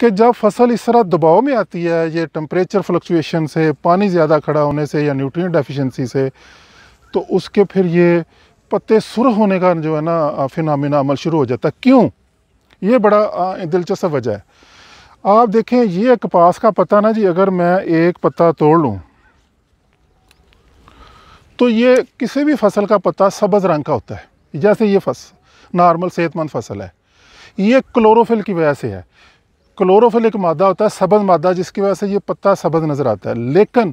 कि जब फसल इस तरह दबाव में आती है ये टम्परेचर फ्लक्चुएशन से पानी ज़्यादा खड़ा होने से या न्यूट्रिय डेफिशेंसी से तो उसके फिर ये पत्ते सुर होने का जो है ना फिनामिना अमल शुरू हो जाता है क्यों ये बड़ा दिलचस्प वजह है आप देखें ये कपास का पत्ता ना जी अगर मैं एक पत्ता तोड़ लूँ तो ये किसी भी फसल का पत्ता सब्ज़ रंग का होता है जैसे ये फसल नॉर्मल सेहतमंद फसल है ये क्लोरोफिल की वजह से है क्लोरोफिल एक मादा होता है सबज मादा जिसकी वजह से ये पत्ता सबज नज़र आता है लेकिन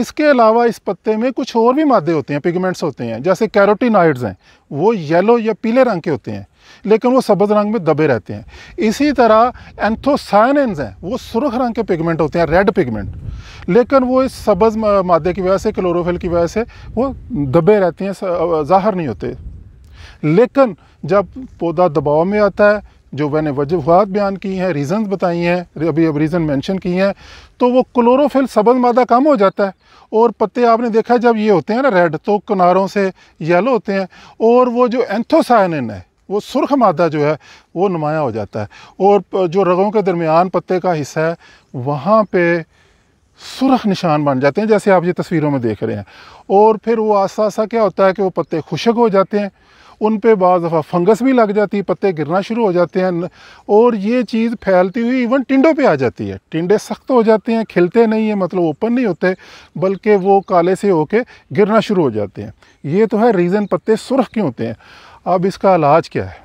इसके अलावा इस पत्ते में कुछ और भी मादे होते हैं पिगमेंट्स होते हैं जैसे कैरोटीनाइड्स हैं वो येलो या पीले रंग के होते हैं लेकिन वो सबज रंग में दबे रहते हैं इसी तरह एंथोसाइनस हैं वो सुरख रंग के पिगमेंट होते हैं रेड पिगमेंट लेकिन वो इस सबज मादे की वजह से क्लोरोफिल की वजह से वो दबे रहते हैं ज़ाहर नहीं होते लेकिन जब पौधा दबाव में आता है जो मैंने वजूहत बयान की हैं रीज़न बताई हैं अभी अब रीज़न मेंशन की हैं तो वो क्लोरोफिल सबज मादा कम हो जाता है और पत्ते आपने देखा जब ये होते हैं ना रेड तो किनारों से येलो होते हैं और वो जो एंथोसायनिन है वो सुर्ख मादा जो है वो नुमाया हो जाता है और जो रगों के दरमियान पत्ते का हिस्सा है वहाँ पर सुरख निशान बन जाते हैं जैसे आप ये तस्वीरों में देख रहे हैं और फिर वो आस्ता आस्ता क्या होता है कि वो पत्ते खुशक हो जाते हैं उन पे बज़ दफ़ा फंगस भी लग जाती है पत्ते गिरना शुरू हो जाते हैं और ये चीज़ फैलती हुई इवन टिंडों पे आ जाती है टिंडे सख्त हो जाते हैं खिलते नहीं हैं मतलब ओपन नहीं होते बल्कि वो काले से होके गिरना शुरू हो जाते हैं ये तो है रीज़न पत्ते सुरख क्यों होते हैं अब इसका इलाज क्या है